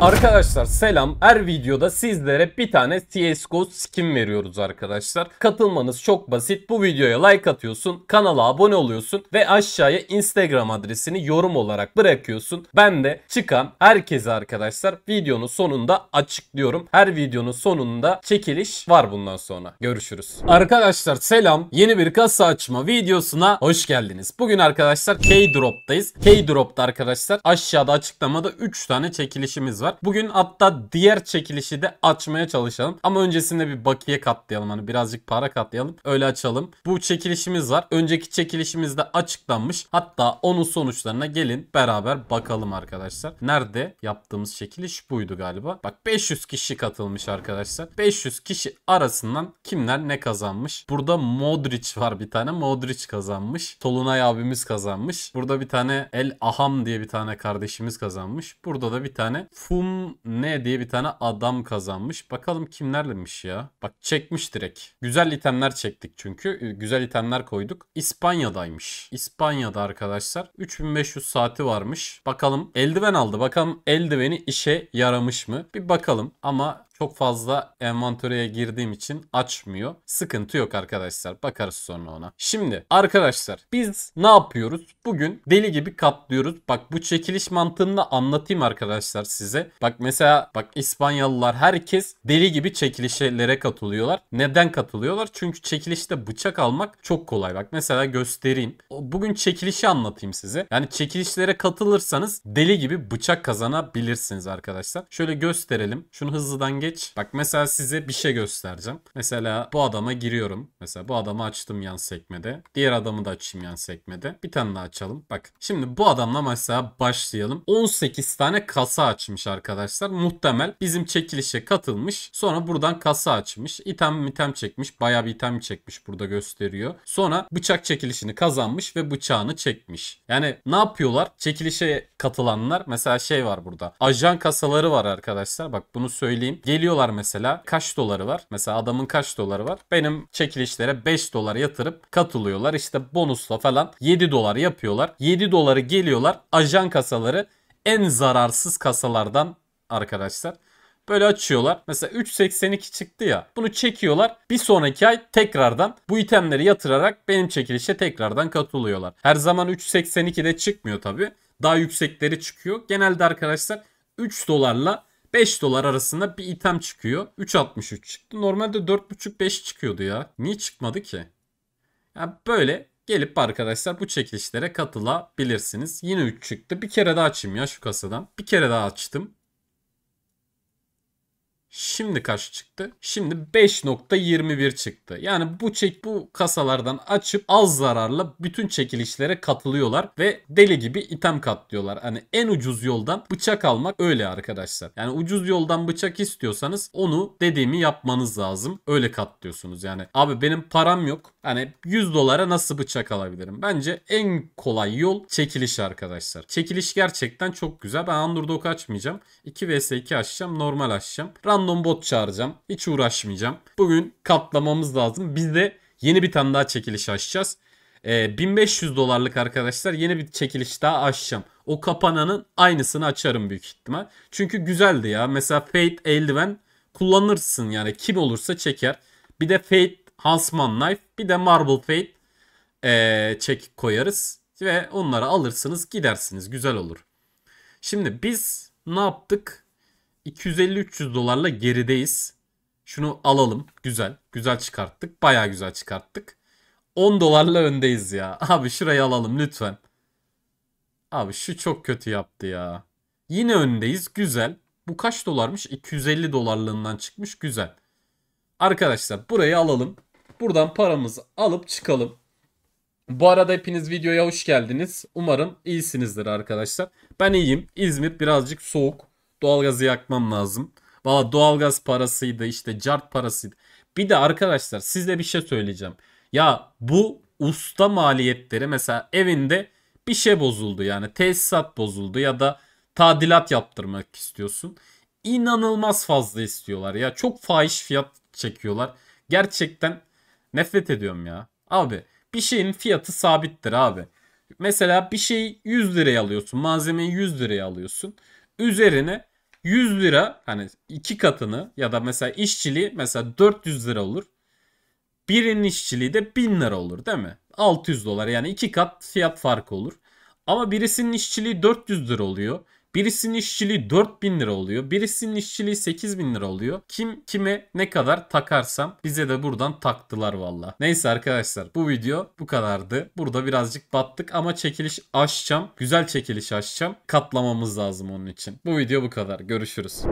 Arkadaşlar selam. Her videoda sizlere bir tane CSGO skin veriyoruz arkadaşlar. Katılmanız çok basit. Bu videoya like atıyorsun, kanala abone oluyorsun ve aşağıya Instagram adresini yorum olarak bırakıyorsun. Ben de çıkan herkese arkadaşlar videonun sonunda açıklıyorum. Her videonun sonunda çekiliş var bundan sonra. Görüşürüz. Arkadaşlar selam. Yeni bir kasa açma videosuna hoş geldiniz. Bugün arkadaşlar K-Drop'tayız. K-Drop'ta arkadaşlar aşağıda açıklamada 3 tane çekilişimiz var var. Bugün hatta diğer çekilişi de açmaya çalışalım. Ama öncesinde bir bakiye katlayalım. Hani birazcık para katlayalım. Öyle açalım. Bu çekilişimiz var. Önceki çekilişimiz de açıklanmış. Hatta onun sonuçlarına gelin beraber bakalım arkadaşlar. Nerede yaptığımız çekiliş buydu galiba. Bak 500 kişi katılmış arkadaşlar. 500 kişi arasından kimler ne kazanmış? Burada Modric var bir tane. Modric kazanmış. Tolunay abimiz kazanmış. Burada bir tane El Aham diye bir tane kardeşimiz kazanmış. Burada da bir tane Fu Kum ne diye bir tane adam kazanmış. Bakalım kimlerlemiş ya. Bak çekmiş direkt. Güzel itemler çektik çünkü. Ee, güzel itemler koyduk. İspanya'daymış. İspanya'da arkadaşlar 3500 saati varmış. Bakalım eldiven aldı. Bakalım eldiveni işe yaramış mı? Bir bakalım ama çok fazla envantöre girdiğim için açmıyor. Sıkıntı yok arkadaşlar. Bakarız sonra ona. Şimdi arkadaşlar biz ne yapıyoruz? Bugün deli gibi katlıyoruz. Bak bu çekiliş mantığını da anlatayım arkadaşlar size. Bak mesela bak İspanyalılar herkes deli gibi çekilişlere katılıyorlar. Neden katılıyorlar? Çünkü çekilişte bıçak almak çok kolay. Bak mesela göstereyim. Bugün çekilişi anlatayım size. Yani çekilişlere katılırsanız deli gibi bıçak kazanabilirsiniz arkadaşlar. Şöyle gösterelim. Şunu hızlıdan geç. Bak mesela size bir şey göstereceğim. Mesela bu adama giriyorum. Mesela bu adamı açtım yan sekmede. Diğer adamı da açayım yan sekmede. Bir tane daha açalım. Bak şimdi bu adamla mesela başlayalım. 18 tane kasa açmış arkadaşlar. Muhtemel bizim çekilişe katılmış. Sonra buradan kasa açmış. İtem item çekmiş. Baya bir item çekmiş burada gösteriyor. Sonra bıçak çekilişini kazanmış ve bıçağını çekmiş. Yani ne yapıyorlar? Çekilişe katılanlar mesela şey var burada. Ajan kasaları var arkadaşlar. Bak bunu söyleyeyim. Geliyorlar mesela kaç doları var? Mesela adamın kaç doları var? Benim çekilişlere 5 dolar yatırıp katılıyorlar. İşte bonusla falan 7 dolar yapıyorlar. 7 doları geliyorlar. Ajan kasaları en zararsız kasalardan arkadaşlar. Böyle açıyorlar. Mesela 3.82 çıktı ya. Bunu çekiyorlar. Bir sonraki ay tekrardan bu itemleri yatırarak benim çekilişe tekrardan katılıyorlar. Her zaman 3.82 de çıkmıyor tabi. Daha yüksekleri çıkıyor. Genelde arkadaşlar 3 dolarla 5 dolar arasında bir item çıkıyor. 3.63 çıktı. Normalde 4.5-5 çıkıyordu ya. Niye çıkmadı ki? Yani böyle gelip arkadaşlar bu çekilişlere katılabilirsiniz. Yine 3 çıktı. Bir kere daha açayım ya şu kasadan. Bir kere daha açtım. Şimdi kaç çıktı? Şimdi 5.21 çıktı. Yani bu çek bu kasalardan açıp az zararla bütün çekilişlere katılıyorlar ve deli gibi item katlıyorlar. Hani en ucuz yoldan bıçak almak öyle arkadaşlar. Yani ucuz yoldan bıçak istiyorsanız onu dediğimi yapmanız lazım. Öyle katlıyorsunuz yani. Abi benim param yok. Hani 100 dolara nasıl bıçak alabilirim? Bence en kolay yol çekiliş arkadaşlar. Çekiliş gerçekten çok güzel. Ben underdog açmayacağım. 2 vs 2 açacağım. Normal açacağım. Random random bot çağıracağım. Hiç uğraşmayacağım. Bugün katlamamız lazım. Biz de yeni bir tane daha çekiliş açacağız. Ee, 1500 dolarlık arkadaşlar yeni bir çekiliş daha açacağım. O kapananın aynısını açarım büyük ihtimal. Çünkü güzeldi ya. Mesela Fate eldiven kullanırsın yani. Kim olursa çeker. Bir de Fate Huntsman Knife bir de Marble Fate ee, çek koyarız. Ve onları alırsınız gidersiniz. Güzel olur. Şimdi biz ne yaptık? 250-300 dolarla gerideyiz. Şunu alalım. Güzel. Güzel çıkarttık. Baya güzel çıkarttık. 10 dolarla öndeyiz ya. Abi şurayı alalım lütfen. Abi şu çok kötü yaptı ya. Yine öndeyiz. Güzel. Bu kaç dolarmış? 250 dolarlığından çıkmış. Güzel. Arkadaşlar burayı alalım. Buradan paramızı alıp çıkalım. Bu arada hepiniz videoya hoş geldiniz. Umarım iyisinizdir arkadaşlar. Ben iyiyim. İzmir birazcık soğuk. Doğalgazı yakmam lazım. Valla doğalgaz parasıydı işte cart parasıydı. Bir de arkadaşlar size bir şey söyleyeceğim. Ya bu usta maliyetleri mesela evinde bir şey bozuldu yani tesisat bozuldu ya da tadilat yaptırmak istiyorsun. İnanılmaz fazla istiyorlar ya çok fahiş fiyat çekiyorlar. Gerçekten nefret ediyorum ya. Abi bir şeyin fiyatı sabittir abi. Mesela bir şeyi 100 liraya alıyorsun malzemeyi 100 liraya alıyorsun. Üzerine 100 lira hani iki katını ya da mesela işçiliği mesela 400 lira olur. Birinin işçiliği de 1000 lira olur değil mi? 600 dolar yani iki kat fiyat farkı olur. Ama birisinin işçiliği 400 lira oluyor. Birisinin işçiliği 4000 lira oluyor. Birisinin işçiliği 8000 lira oluyor. Kim kime ne kadar takarsam bize de buradan taktılar valla. Neyse arkadaşlar bu video bu kadardı. Burada birazcık battık ama çekiliş aşacağım. Güzel çekiliş aşacağım. Katlamamız lazım onun için. Bu video bu kadar. Görüşürüz.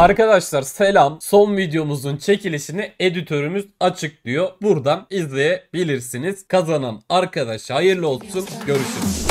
Arkadaşlar selam. Son videomuzun çekilişini editörümüz açık diyor. Buradan izleyebilirsiniz. Kazanan arkadaş hayırlı olsun. Görüşürüz.